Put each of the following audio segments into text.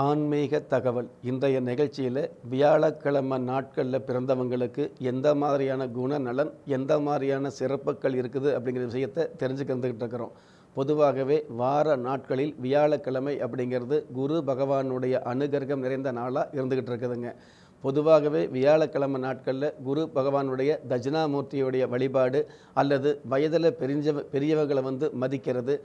ஆன்மீக தகவல் இன்றைய நிகழ்ச்சியில் வியாழக்கிழமை நாட்களில் பிறந்தவங்களுக்கு எந்த மாதிரியான குணநலன் எந்த மாதிரியான சிறப்புகள் இருக்குது அப்படிங்கிற விஷயத்தை தெரிஞ்சுக்கிறதுக்கிட்டு இருக்கிறோம் பொதுவாகவே வார நாட்களில் வியாழக்கிழமை அப்படிங்கிறது குரு பகவானுடைய அனுகர்கம் நிறைந்த நாளாக இருந்துக்கிட்டு இருக்குதுங்க பொதுவாகவே வியாழக்கிழமை நாட்களில் குரு பகவானுடைய தஜினாமூர்த்தியுடைய வழிபாடு அல்லது வயதில் பெரிஞ்ச பெரியவர்களை வந்து மதிக்கிறது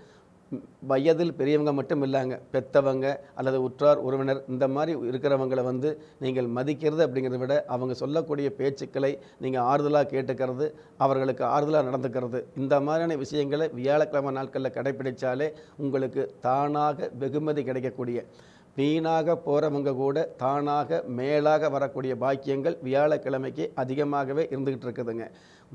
வயதில் பெரியவங்க மட்டும் இல்லாங்க பெத்தவங்க அல்லது உற்றார் உறவினர் இந்த மாதிரி இருக்கிறவங்களை வந்து நீங்கள் மதிக்கிறது அப்படிங்கிறத விட அவங்க சொல்லக்கூடிய பேச்சுக்களை நீங்கள் ஆறுதலாக கேட்டுக்கிறது அவர்களுக்கு ஆறுதலாக நடந்துக்கிறது இந்த மாதிரியான விஷயங்களை வியாழக்கிழமை நாட்களில் கடைபிடித்தாலே உங்களுக்கு தானாக வெகுமதி கிடைக்கக்கூடிய வீணாக போகிறவங்க கூட தானாக மேலாக வரக்கூடிய பாக்கியங்கள் வியாழக்கிழமைக்கு அதிகமாகவே இருந்துக்கிட்டு இருக்குதுங்க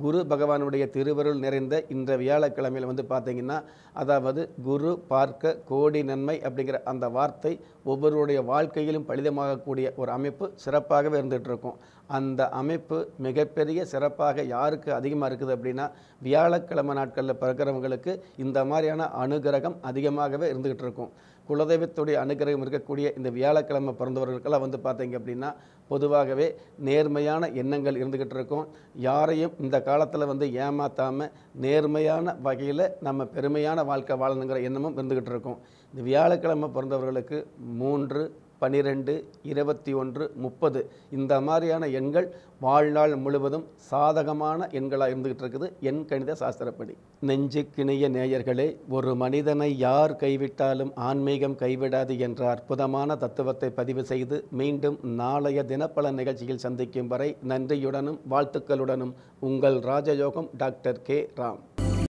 குரு பகவானுடைய திருவருள் நிறைந்த இந்த வியாழக்கிழமையில் வந்து பார்த்திங்கன்னா அதாவது குரு பார்க்க கோடி நன்மை அப்படிங்கிற அந்த வார்த்தை ஒவ்வொருடைய வாழ்க்கையிலும் பலிதமாகக்கூடிய ஒரு அமைப்பு சிறப்பாகவே இருக்கும் அந்த அமைப்பு மிகப்பெரிய சிறப்பாக யாருக்கு அதிகமாக இருக்குது அப்படின்னா வியாழக்கிழமை நாட்களில் பிறக்கிறவங்களுக்கு இந்த மாதிரியான அனுகிரகம் அதிகமாகவே இருந்துகிட்டு இருக்கும் குலதெய்வத்துடைய அனுகிரகம் இருக்கக்கூடிய இந்த வியாழக்கிழமை பிறந்தவர்களுக்கெல்லாம் வந்து பார்த்தீங்க அப்படின்னா பொதுவாகவே நேர்மையான எண்ணங்கள் இருந்துக்கிட்டு இருக்கும் யாரையும் இந்த காலத்தில் வந்து ஏமாற்றாமல் நேர்மையான வகையில் நம்ம பெருமையான வாழ்க்கை வாழணுங்கிற எண்ணமும் இருந்துக்கிட்டு இருக்கும் இந்த வியாழக்கிழமை பிறந்தவர்களுக்கு மூன்று பன்னிரெண்டு இருபத்தி ஒன்று முப்பது இந்த மாதிரியான எண்கள் வாழ்நாள் முழுவதும் சாதகமான எண்களாக இருந்துகிட்டு இருக்குது என் கணித சாஸ்திரப்படி கிணிய நேயர்களே ஒரு மனிதனை யார் கைவிட்டாலும் ஆன்மீகம் கைவிடாது என்ற அற்புதமான தத்துவத்தை பதிவு செய்து மீண்டும் நாளைய தினப்பல நிகழ்ச்சியில் சந்திக்கும் வரை நன்றியுடனும் வாழ்த்துக்களுடனும் உங்கள் ராஜயோகம் டாக்டர் கே ராம்